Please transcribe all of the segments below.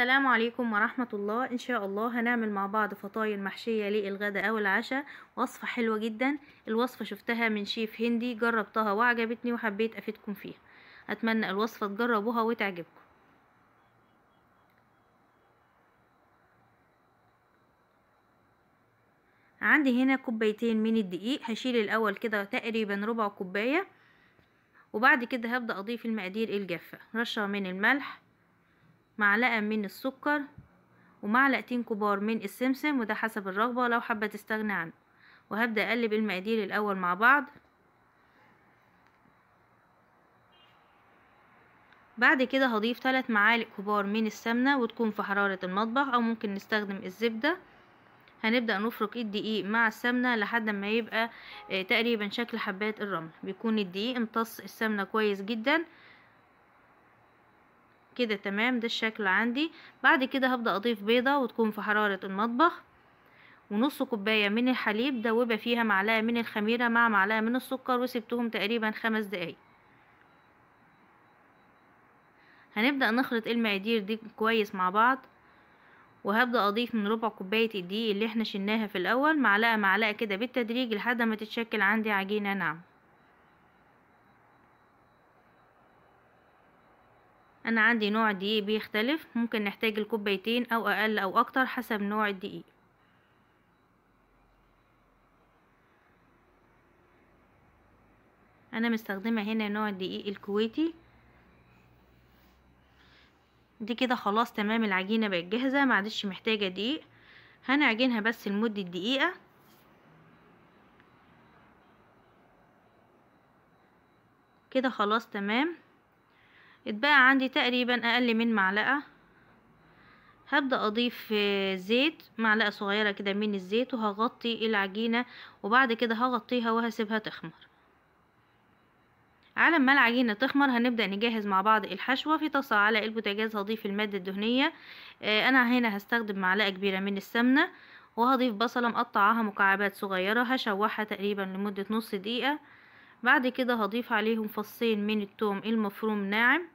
السلام عليكم ورحمة الله إن شاء الله هنعمل مع بعض فطاير محشية للغدا أو العشاء وصفة حلوة جدا الوصفة شفتها من شيف هندي جربتها وعجبتني وحبيت أفيدكم فيها أتمنى الوصفة تجربوها وتعجبكم عندي هنا كوبايتين من الدقيق هشيل الأول كده تقريبا ربع كوباية وبعد كده هبدأ أضيف المقادير الجافة رشة من الملح معلقة من السكر ومعلقتين كبار من السمسم وده حسب الرغبة لو حابة تستغنى عنه وهبدأ أقلب المقادير الأول مع بعض بعد كده هضيف ثلاث معالق كبار من السمنة وتكون في حرارة المطبخ أو ممكن نستخدم الزبدة هنبدأ نفرك الدقيق مع السمنة لحد ما يبقى آه، تقريبا شكل حبات الرمل بيكون الدقيق امتص السمنة كويس جدا كده تمام ده الشكل عندي بعد كده هبدأ اضيف بيضة وتكون في حرارة المطبخ ونص كوباية من الحليب دوبة فيها معلقة من الخميرة مع معلقة من السكر وسبتهم تقريبا خمس دقايق هنبدأ نخلط المقادير دي كويس مع بعض وهبدأ أضيف من ربع كوباية الدقيق اللي احنا شلناها في الأول معلقة معلقة كده بالتدريج لحد ما تتشكل عندي عجينة ناعمة انا عندي نوع دقيق بيختلف ممكن نحتاج الكوبايتين او اقل او اكتر حسب نوع الدقيق انا مستخدمة هنا نوع الدقيق الكويتي دي كده خلاص تمام العجينة بقت جاهزة عادش محتاجة دقيق هنعجنها بس لمدة دقيقة كده خلاص تمام اتبقى عندي تقريبا اقل من معلقة هبدأ اضيف زيت معلقة صغيرة كده من الزيت وهغطي العجينة وبعد كده هغطيها وهسيبها تخمر على ما العجينة تخمر هنبدأ نجهز مع بعض الحشوة في طاسة على البوتاجاز هضيف المادة الدهنية آه، أنا هنا هستخدم معلقة كبيرة من السمنة وهضيف بصلة مقطعاها مكعبات صغيرة هشوحها تقريبا لمدة نص دقيقة بعد كده هضيف عليهم فصين من التوم المفروم ناعم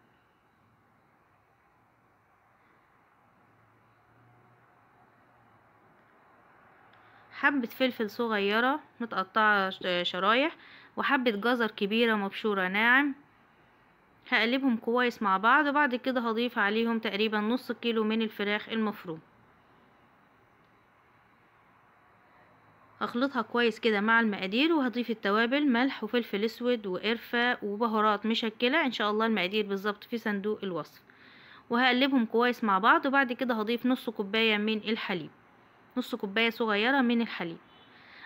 حبة فلفل صغيرة متقطعة شرايح وحبة جزر كبيرة مبشورة ناعم هقلبهم كويس مع بعض وبعد كده هضيف عليهم تقريبا نص كيلو من الفراخ المفروم اخلطها كويس كده مع المقادير وهضيف التوابل ملح وفلفل اسود وقرفة وبهارات مشكلة ان شاء الله المقادير بالظبط في صندوق الوصف وهقلبهم كويس مع بعض وبعد كده هضيف نص كوباية من الحليب نص كوباية صغيرة من الحليب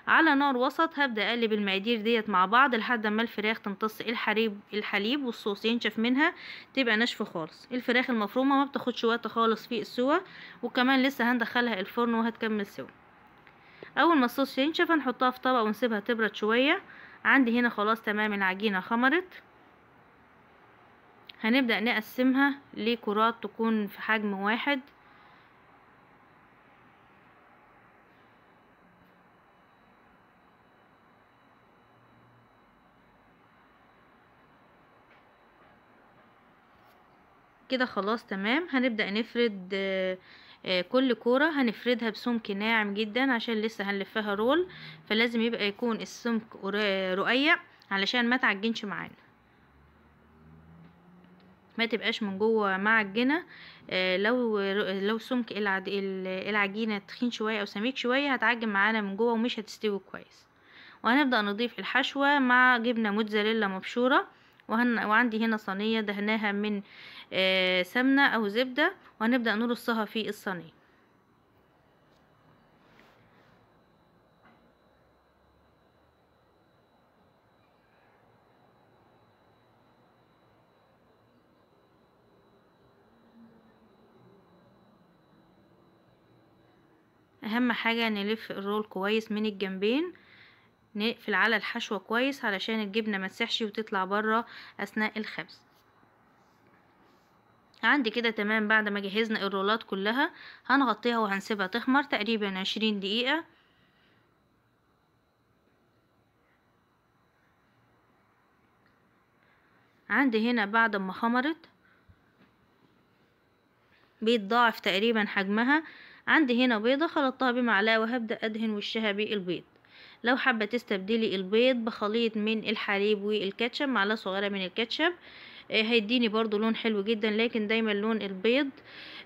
على نار وسط هبدأ اقلب المقادير ديت مع بعض لحد ما الفراخ تمتص الحليب الحليب والصوص ينشف منها تبقى ناشفه خالص الفراخ المفرومه ما بتاخدش وقت خالص في السوى وكمان لسه هندخلها الفرن وهتكمل سوا اول ما الصوص ينشف هنحطها في طبق ونسيبها تبرد شويه عندي هنا خلاص تمام العجينه خمرت هنبدا نقسمها لكرات تكون في حجم واحد كده خلاص تمام هنبدأ نفرد آه، كل كورة هنفردها بسمك ناعم جدا عشان لسه هنلفها رول فلازم يبقى يكون السمك رقيق علشان ما تعجنش معانا ما تبقاش من جوه معجنه آه، لو لو سمك العجينه تخين شويه او سميك شويه هتعجن معانا من جوه ومش هتستوي كويس وهنبدا نضيف الحشوه مع جبنه موتزاريلا مبشوره وهن وعندي هنا صينية دهناها من آه سمنة أو زبدة وهنبدأ نرصها في الصينية اهم حاجة نلف الرول كويس من الجنبين نقفل على الحشوة كويس علشان الجبنة ما تسحش وتطلع بره اثناء الخبز عندي كده تمام بعد ما جهزنا الرولات كلها هنغطيها وهنسيبها تخمر تقريبا عشرين دقيقة عندي هنا بعد ما خمرت بيتضاعف تقريبا حجمها عندي هنا بيضة خلطتها بمعلقة وهبدأ أدهن وشها بالبيض لو حابة تستبدلي البيض بخليط من الحليب والكاتشب معلقة صغيرة من الكاتشب آه، هيديني برضو لون حلو جدا لكن دايما لون البيض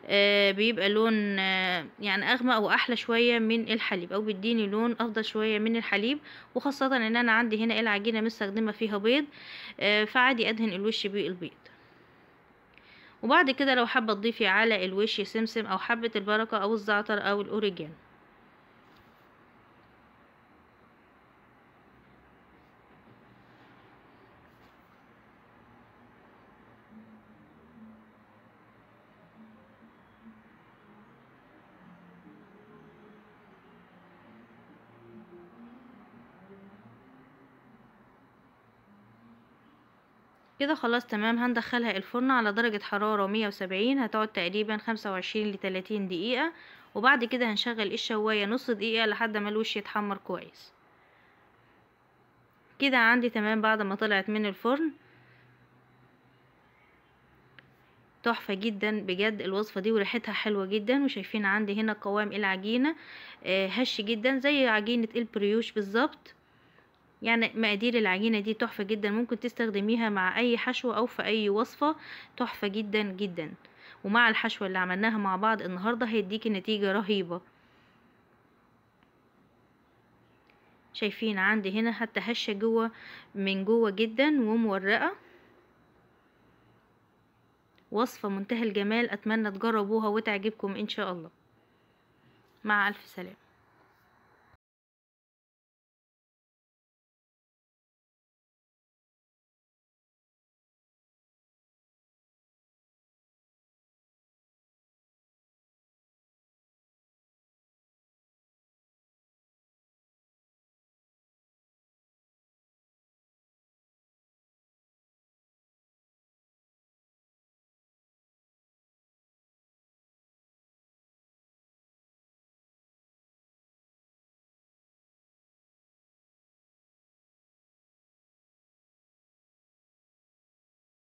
آه، بيبقى لون آه، يعني اغمق واحلى شوية من الحليب او بيديني لون افضل شوية من الحليب وخاصة ان انا عندي هنا العجينة مستخدمة فيها بيض فعادي ادهن الوش بالبيض وبعد كده لو حابة تضيفي على الوش سمسم او حبة البركة او الزعتر او الاوريجانو كده خلاص تمام هندخلها الفرن على درجة حرارة 170 هتقعد تقريبا 25 ل 30 دقيقة وبعد كده هنشغل الشواية نص دقيقة لحد ما الوش يتحمر كويس كده عندي تمام بعد ما طلعت من الفرن تحفة جدا بجد الوصفة دي وريحتها حلوة جدا وشايفين عندي هنا قوام العجينة آه، هش جدا زي عجينة البريوش بالظبط يعني مقادير العجينة دي تحفة جدا ممكن تستخدميها مع اي حشوه او في اي وصفة تحفة جدا جدا ومع الحشوة اللي عملناها مع بعض النهاردة هيديكي نتيجة رهيبة شايفين عندي هنا حتى هشة جوه من جوه جدا ومورقة وصفة منتهى الجمال أتمنى تجربوها وتعجبكم إن شاء الله مع ألف سلامة